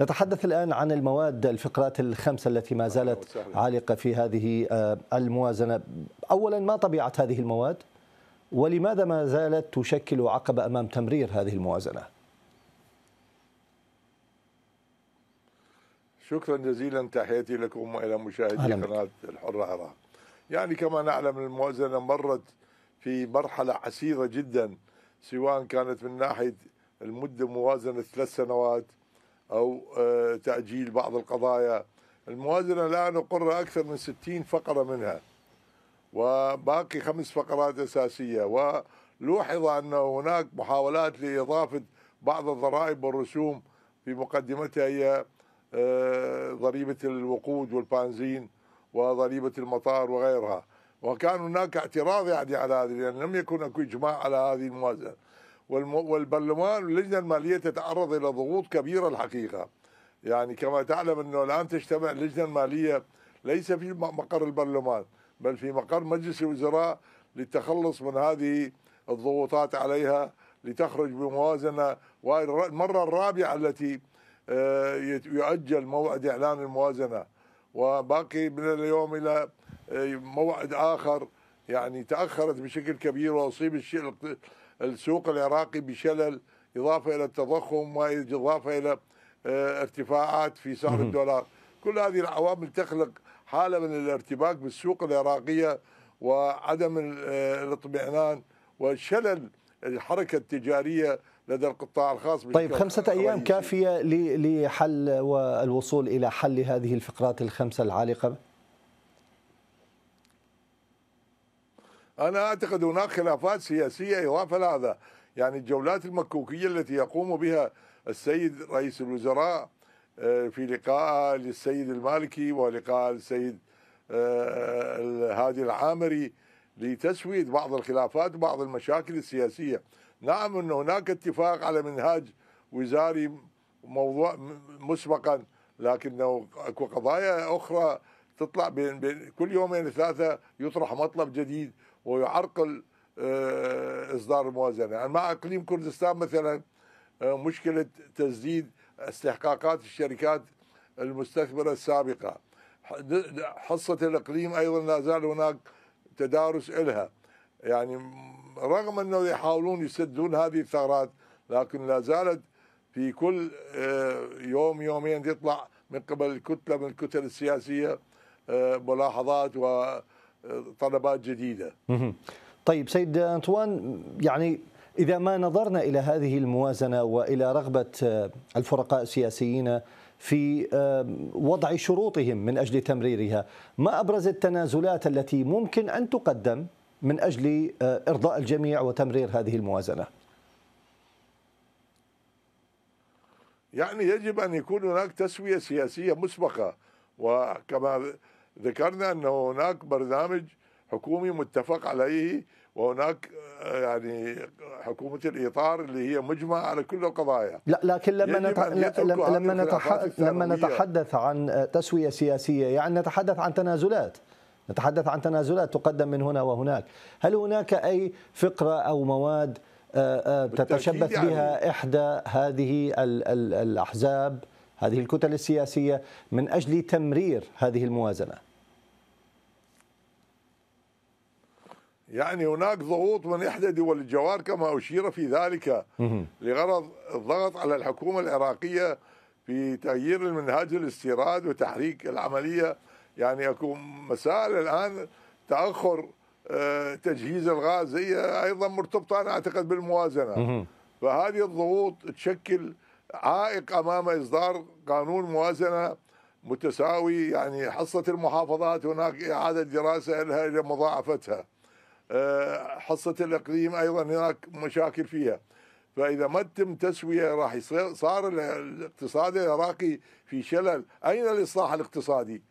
نتحدث الآن عن المواد الفقرات الخمسة التي ما زالت عالقة في هذه آه، الموازنة أولا ما طبيعة هذه المواد ولماذا ما زالت تشكل عقبة أمام تمرير هذه الموازنة شكرا جزيلا تحياتي لكم والى مشاهدي قناه الحره عراق. يعني كما نعلم الموازنه مرت في مرحله عسيره جدا سواء كانت من ناحيه المده موازنه ثلاث سنوات أو آه، تأجيل بعض القضايا الموازنة الآن أقر أكثر من 60 فقرة منها وباقي خمس فقرات أساسية ولوحظ أن هناك محاولات لإضافة بعض الضرائب والرسوم في مقدمتها هي آه، ضريبة الوقود والبنزين وضريبة المطار وغيرها وكان هناك اعتراض يعني على هذه لأن لم يكن أكو إجماع على هذه الموازنة والبرلمان واللجنه الماليه تتعرض الى ضغوط كبيره الحقيقه يعني كما تعلم انه الان تجتمع اللجنه الماليه ليس في مقر البرلمان بل في مقر مجلس الوزراء للتخلص من هذه الضغوطات عليها لتخرج بموازنه والمره الرابعه التي آه، يؤجل موعد اعلان الموازنه وباقي من اليوم الى آه، موعد اخر يعني تاخرت بشكل كبير واصيب الشيء السوق العراقي بشلل إضافة إلى التضخم وإضافة إلى آه، ارتفاعات في سعر الدولار كل هذه العوامل تخلق حالة من الارتباك بالسوق العراقية وعدم آه، الاطمئنان وشلل الحركة يعني التجارية لدى القطاع الخاص طيب خمسة أيام كافية لحل والوصول إلى حل هذه الفقرات الخمسة العالقة أنا أعتقد هناك خلافات سياسية اضافه هذا يعني الجولات المكوكية التي يقوم بها السيد رئيس الوزراء آه، في لقاء للسيد المالكي ولقاء السيد آه، هادي العامري لتسوية بعض الخلافات وبعض المشاكل السياسية نعم أن هناك اتفاق على منهاج وزاري موضوع مسبقا لكنه اكو قضايا اخرى تطلع بين كل يومين ثلاثه يطرح مطلب جديد ويعرقل آه، اصدار الموازنه، مع اقليم كردستان مثلا آه، مشكله تسديد استحقاقات الشركات المستثمره السابقه. حصه الاقليم ايضا لا زال هناك تدارس الها. يعني رغم انه يحاولون يسدون هذه الثغرات لكن لا زالت في كل آه، يوم يومين يطلع من قبل كتله من الكتل السياسيه ملاحظات و آه، طلبات جديده. طيب سيد انطوان يعني اذا ما نظرنا الى هذه الموازنه والى رغبه آه، الفرقاء السياسيين في آه، وضع شروطهم من اجل تمريرها، ما ابرز التنازلات التي ممكن ان تقدم من اجل ارضاء الجميع وتمرير هذه الموازنه؟ يعني يجب ان يكون هناك تسويه سياسيه مسبقه وكما ذكرنا أن هناك برنامج حكومي متفق عليه وهناك آه، يعني حكومة الإطار اللي هي مجمع على كل القضايا لا لكن لما نت... لما نتح... لما نتحدث عن تسوية سياسية يعني نتحدث عن تنازلات نتحدث عن تنازلات تقدم من هنا وهناك هل هناك أي فقرة أو مواد آه، آه، تتشبث يعني بها يعني إحدى هذه الأحزاب هذه الكتل السياسية من أجل تمرير هذه الموازنة يعني هناك ضغوط من إحدى دول الجوار كما أشير في ذلك لغرض الضغط على الحكومة العراقية في تغيير المنهاج الاستيراد وتحريك العملية يعني أكو مسائل الآن تأخر آه، تجهيز الغاز هي أيضا مرتبطة أنا أعتقد بالموازنة فهذه الضغوط تشكل عائق امام اصدار قانون موازنه متساوي يعني حصه المحافظات هناك اعاده دراسه لها لمضاعفتها آه، حصه الاقليم ايضا هناك مشاكل فيها فاذا ما تم تسويه راح يصير صار الاقتصاد العراقي في شلل اين الاصلاح الاقتصادي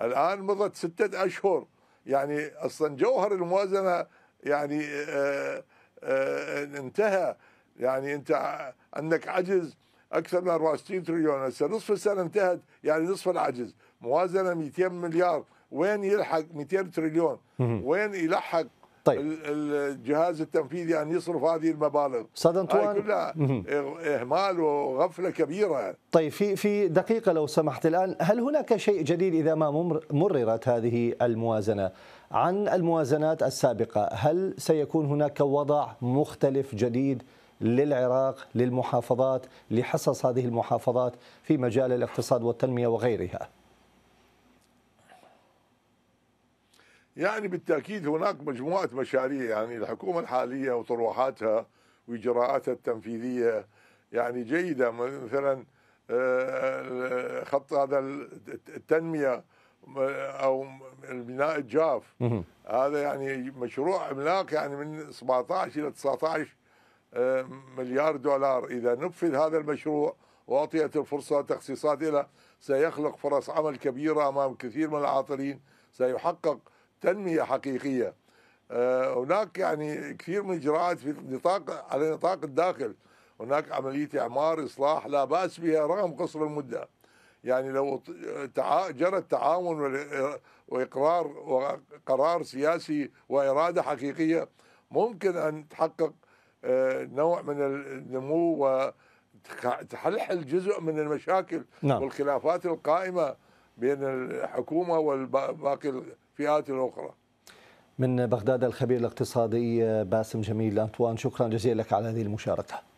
الان مضت سته اشهر يعني اصلا جوهر الموازنه يعني آه، آه، انتهى يعني انت عندك عجز اكثر من 64 تريليون هسه نصف السنه انتهت يعني نصف العجز موازنه 200 مليار وين يلحق 200 تريليون وين يلحق طيب. الجهاز التنفيذي ان يعني يصرف هذه المبالغ استاذ انطوان كلها اهمال وغفله كبيره طيب في في دقيقه لو سمحت الان هل هناك شيء جديد اذا ما مررت هذه الموازنه عن الموازنات السابقه هل سيكون هناك وضع مختلف جديد للعراق للمحافظات لحصص هذه المحافظات في مجال الاقتصاد والتنمية وغيرها يعني بالتأكيد هناك مجموعة مشاريع يعني الحكومة الحالية وطروحاتها وإجراءاتها التنفيذية يعني جيدة مثلا آه، خط هذا التنمية آه، أو البناء الجاف هذا يعني مشروع عملاق يعني من 17 إلى 19 مليار دولار إذا نفذ هذا المشروع وأعطيت الفرصة تخصيصات له سيخلق فرص عمل كبيرة أمام كثير من العاطلين سيحقق تنمية حقيقية آه، هناك يعني كثير من الإجراءات في نطاق على نطاق الداخل هناك عملية إعمار إصلاح لا بأس بها رغم قصر المدة يعني لو جرى التعاون وإقرار وقرار سياسي وإرادة حقيقية ممكن أن تحقق آه، نوع من النمو وتحلحل جزء من المشاكل نعم. والخلافات القائمه بين الحكومه والباقي الفئات الاخرى. من بغداد الخبير الاقتصادي باسم جميل انطوان شكرا جزيلا لك على هذه المشاركه.